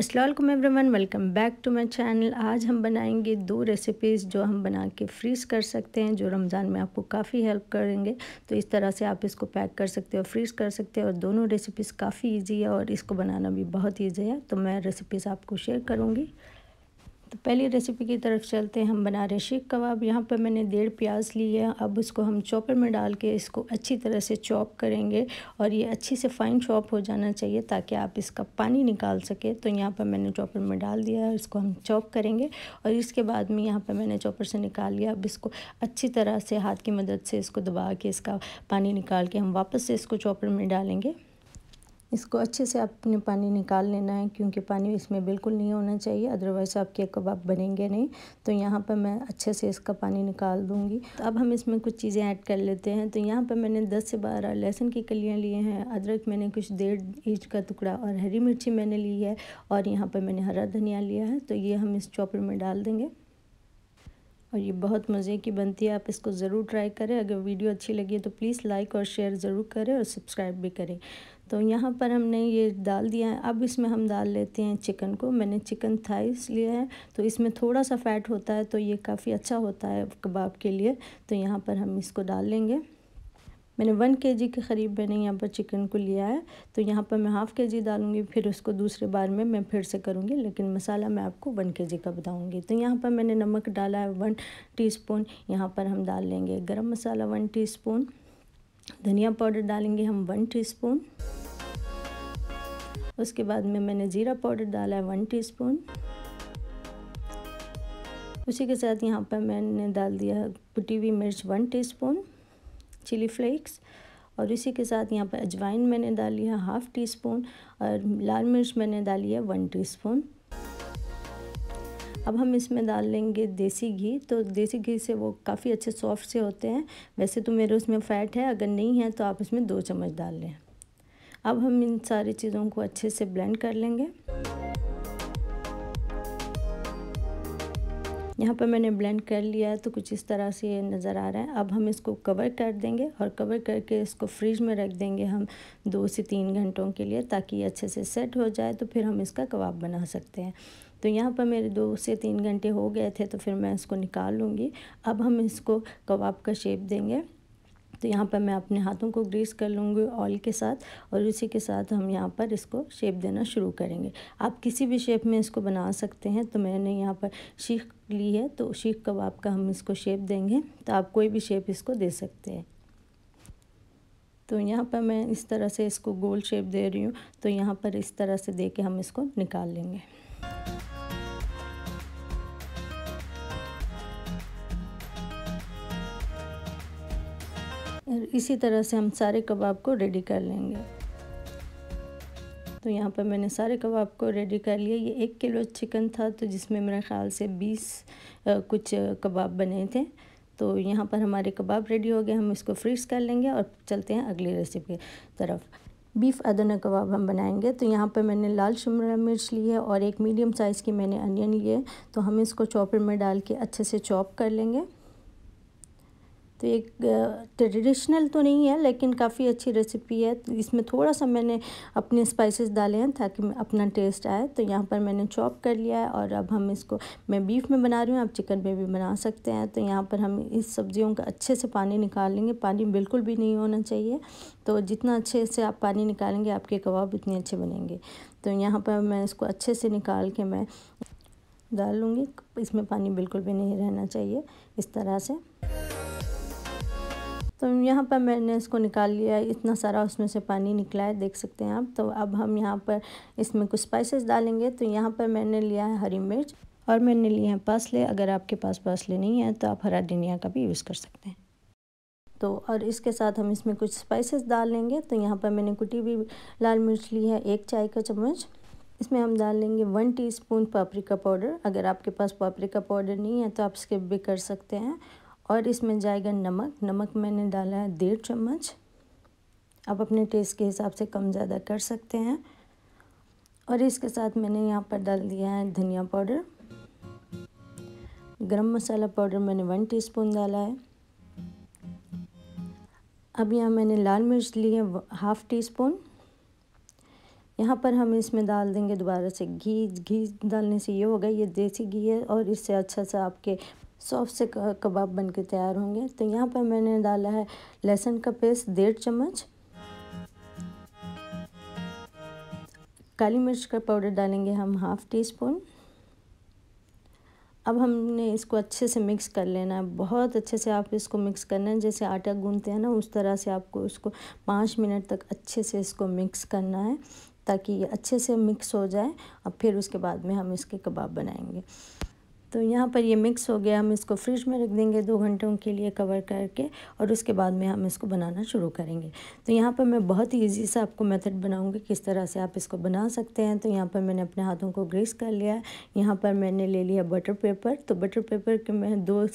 Aslam everyone welcome back to my channel आज हम बनाएंगे दो रेसिपीज़ जो हम बना के फ्रीज़ कर सकते हैं जो रमज़ान में आपको काफ़ी हेल्प करेंगे तो इस तरह से आप इसको पैक कर सकते हो फ्रीज़ कर सकते हो और दोनों रेसिपीज़ काफ़ी ईजी है और इसको बनाना भी बहुत ईजी है तो मैं रेसिपीज़ आपको शेयर करूँगी तो पहली रेसिपी की तरफ चलते हैं हम बना रहे शीख कबाब यहाँ पर मैंने डेढ़ प्याज ली है अब उसको हम चॉपर में डाल के इसको अच्छी तरह से चॉप करेंगे और ये अच्छी से फाइन चॉप हो जाना चाहिए ताकि आप इसका पानी निकाल सके तो यहाँ पर मैंने चॉपर में डाल दिया है इसको हम चॉप करेंगे और इसके बाद में यहाँ पर मैंने चॉपर से निकाल लिया अब इसको अच्छी तरह से हाथ की मदद से इसको दबा के इसका पानी निकाल के हम वापस से इसको चॉपर में डालेंगे इसको अच्छे से आपने पानी निकाल लेना है क्योंकि पानी इसमें बिल्कुल नहीं होना चाहिए अदरवाइज़ आपके कबाब बनेंगे नहीं तो यहाँ पर मैं अच्छे से इसका पानी निकाल दूँगी अब हम इसमें कुछ चीज़ें ऐड कर लेते हैं तो यहाँ पर मैंने दस से बारह लहसुन की कलियाँ लिए हैं अदरक मैंने कुछ डेढ़ इंच का टुकड़ा और हरी मिर्ची मैंने ली है और यहाँ पर मैंने हरा धनिया लिया है तो ये हम इस चॉपर में डाल देंगे और ये बहुत मज़े की बनती है आप इसको ज़रूर ट्राई करें अगर वीडियो अच्छी लगी है तो प्लीज़ लाइक और शेयर ज़रूर करें और सब्सक्राइब भी करें तो यहाँ पर हमने ये डाल दिया है अब इसमें हम डाल लेते हैं चिकन को मैंने चिकन थाइस लिया है तो इसमें थोड़ा सा फैट होता है तो ये काफ़ी अच्छा होता है कबाब के लिए तो यहाँ पर हम इसको डाल लेंगे मैंने वन के जी के करीब मैंने यहाँ पर चिकन को लिया है तो यहाँ पर मैं हाफ़ के जी डालूँगी फिर उसको दूसरे बार में मैं फिर से करूँगी लेकिन मसाला मैं आपको वन के जी का बताऊँगी तो यहाँ पर मैंने नमक डाला है वन टी स्पून यहाँ पर हम डाल लेंगे garam masala one teaspoon धनिया पाउडर डालेंगे हम वन टी स्पून उसके बाद में मैंने ज़ीरा पाउडर डाला है वन टीस्पून उसी के साथ यहाँ पर मैंने डाल दिया है कुटी हुई मिर्च वन टीस्पून चिली फ्लेक्स और इसी के साथ यहाँ पर अजवाइन मैंने डाली है हाफ़ टी स्पून और लाल मिर्च मैंने डाली है वन टी स्पून अब हम इसमें डाल लेंगे देसी घी तो देसी घी से वो काफ़ी अच्छे सॉफ्ट से होते हैं वैसे तो मेरे उसमें फ़ैट है अगर नहीं है तो आप इसमें दो चम्मच डाल लें अब हम इन सारी चीज़ों को अच्छे से ब्लेंड कर लेंगे यहाँ पर मैंने ब्लेंड कर लिया है तो कुछ इस तरह से ये नज़र आ रहा है अब हम इसको कवर कर देंगे और कवर करके इसको फ्रिज में रख देंगे हम दो से तीन घंटों के लिए ताकि ये अच्छे से सेट हो जाए तो फिर हम इसका कबाब बना सकते हैं तो यहाँ पर मेरे दो से तीन घंटे हो गए थे तो फिर मैं इसको निकाल लूँगी अब हम इसको कबाब का शेप देंगे तो यहाँ पर मैं अपने हाथों को ग्रीस कर लूँगी ऑयल के साथ और उसी के साथ हम यहाँ पर इसको शेप देना शुरू करेंगे आप किसी भी शेप में इसको बना सकते हैं तो मैंने यहाँ पर शीख ली है तो शीख कबाब का हम इसको शेप देंगे तो आप कोई भी शेप इसको दे सकते हैं तो यहाँ पर मैं इस तरह से इसको गोल शेप दे रही हूँ तो यहाँ पर इस तरह से दे के हम इसको निकाल लेंगे इसी तरह से हम सारे कबाब को रेडी कर लेंगे तो यहाँ पर मैंने सारे कबाब को रेडी कर लिया ये एक किलो चिकन था तो जिसमें मेरे ख़्याल से बीस कुछ कबाब बने थे तो यहाँ पर हमारे कबाब रेडी हो गए हम इसको फ्रीज कर लेंगे और चलते हैं अगली रेसिपी तरफ बीफ़ अदन कबाब हम बनाएंगे तो यहाँ पर मैंने लाल शिमला मिर्च ली है और एक मीडियम साइज़ की मैंने अनियन लिए तो हम इसको चॉपर में डाल के अच्छे से चॉप कर लेंगे तो एक ट्रेडिशनल तो नहीं है लेकिन काफ़ी अच्छी रेसिपी है तो इसमें थोड़ा सा मैंने अपने स्पाइसेस डाले हैं ताकि अपना टेस्ट आए तो यहाँ पर मैंने चॉप कर लिया है और अब हम इसको मैं बीफ में बना रही हूँ आप चिकन में भी बना सकते हैं तो यहाँ पर हम इस सब्जियों का अच्छे से पानी निकाल लेंगे पानी बिल्कुल भी नहीं होना चाहिए तो जितना अच्छे से आप पानी निकालेंगे आपके कबाब उतने अच्छे बनेंगे तो यहाँ पर मैं इसको अच्छे से निकाल के मैं डाल लूँगी इसमें पानी बिल्कुल भी नहीं रहना चाहिए इस तरह से तो यहाँ पर मैंने इसको निकाल लिया इतना सारा उसमें से पानी निकला है देख सकते हैं आप तो अब हम यहाँ पर इसमें कुछ स्पाइसेस डालेंगे तो यहाँ पर मैंने लिया है हरी मिर्च और मैंने लिए हैं पासले अगर आपके पास पासले नहीं है तो आप हरा धनिया का भी यूज़ कर सकते हैं तो और इसके साथ हम इसमें कुछ स्पाइसेस डाल लेंगे तो यहाँ पर मैंने कुटी हुई लाल मिर्च ली है एक चाय का चम्मच इसमें हम डाल लेंगे वन टीस्पून पापरिका पाउडर अगर आपके पास पापरिका पाउडर नहीं है तो आप स्किप भी कर सकते हैं और इसमें जाएगा नमक नमक मैंने डाला है डेढ़ चम्मच आप अपने टेस्ट के हिसाब से कम ज़्यादा कर सकते हैं और इसके साथ मैंने यहाँ पर डाल दिया है धनिया पाउडर गरम मसाला पाउडर मैंने वन टीस्पून डाला है अब यहाँ मैंने लाल मिर्च ली है हाफ़ टी स्पून यहाँ पर हम इसमें डाल देंगे दोबारा से घी घी डालने से ये होगा ये देसी घी है और इससे अच्छा सा आपके सॉफ्ट से कबाब बन के तैयार होंगे तो यहाँ पर मैंने डाला है लहसुन का पेस्ट डेढ़ चम्मच काली मिर्च का पाउडर डालेंगे हम हाफ़ टी स्पून अब हमने इसको अच्छे से मिक्स कर लेना है बहुत अच्छे से आप इसको मिक्स करना है जैसे आटा गूंथते हैं ना उस तरह से आपको उसको पाँच मिनट तक अच्छे से इसको मिक्स करना है ताकि ये अच्छे से मिक्स हो जाए और फिर उसके बाद में हम इसके कबाब बनाएंगे तो यहाँ पर ये मिक्स हो गया हम इसको फ्रिज में रख देंगे दो घंटों के लिए कवर करके और उसके बाद में हम इसको बनाना शुरू करेंगे तो यहाँ पर मैं बहुत ही ईजी से आपको मेथड बनाऊँगी किस तरह से आप इसको बना सकते हैं तो यहाँ पर मैंने अपने हाथों को ग्रीस कर लिया है यहाँ पर मैंने ले लिया बटर पेपर तो बटर पेपर के मैं दो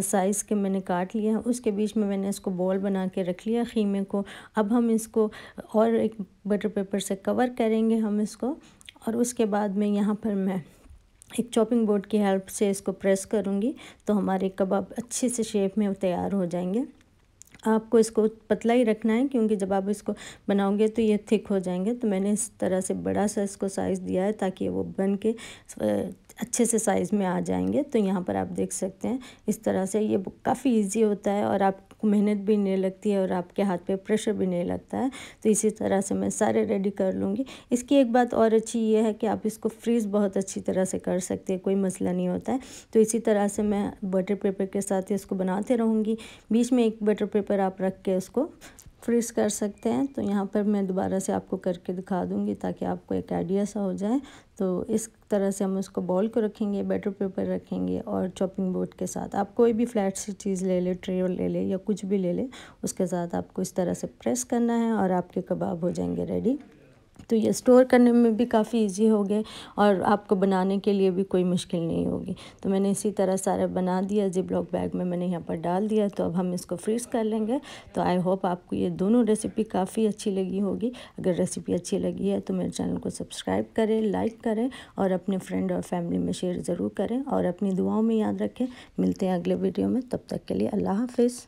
साइज़ के मैंने काट लिए हैं उसके बीच में मैंने इसको बॉल बना के रख लिया खीमे को अब हम इसको और एक बटर पेपर से कवर करेंगे हम इसको और उसके बाद में यहाँ पर मैं एक चॉपिंग बोर्ड की हेल्प से इसको प्रेस करूँगी तो हमारे कबाब अच्छे से शेप में तैयार हो जाएंगे आपको इसको पतला ही रखना है क्योंकि जब आप इसको बनाओगे तो ये थिक हो जाएंगे तो मैंने इस तरह से बड़ा सा इसको साइज़ दिया है ताकि वो बन के अच्छे से साइज़ में आ जाएंगे तो यहाँ पर आप देख सकते हैं इस तरह से ये काफ़ी इजी होता है और आप आपको मेहनत भी नहीं लगती है और आपके हाथ पे प्रेशर भी नहीं लगता है तो इसी तरह से मैं सारे रेडी कर लूँगी इसकी एक बात और अच्छी ये है कि आप इसको फ्रीज़ बहुत अच्छी तरह से कर सकते हैं कोई मसला नहीं होता है तो इसी तरह से मैं बटर पेपर के साथ इसको बनाते रहूँगी बीच में एक बटर पेपर आप रख के उसको फ्रीज कर सकते हैं तो यहाँ पर मैं दोबारा से आपको करके दिखा दूँगी ताकि आपको एक आइडिया सा हो जाए तो इस तरह से हम उसको बॉल को रखेंगे बैटर पेपर रखेंगे और चॉपिंग बोर्ड के साथ आप कोई भी फ्लैट सी चीज़ ले ले ट्रे ले ले या कुछ भी ले ले उसके साथ आपको इस तरह से प्रेस करना है और आपके कबाब हो जाएंगे रेडी तो ये स्टोर करने में भी काफ़ी इजी हो गए और आपको बनाने के लिए भी कोई मुश्किल नहीं होगी तो मैंने इसी तरह सारा बना दिया जी ब्लॉक बैग में मैंने यहाँ पर डाल दिया तो अब हम इसको फ्रीज़ कर लेंगे तो आई होप आपको ये दोनों रेसिपी काफ़ी अच्छी लगी होगी अगर रेसिपी अच्छी लगी है तो मेरे चैनल को सब्सक्राइब करें लाइक करें और अपने फ्रेंड और फैमिली में शेयर ज़रूर करें और अपनी दुआओं में याद रखें मिलते हैं अगले वीडियो में तब तक के लिए अल्लाह हाफिज़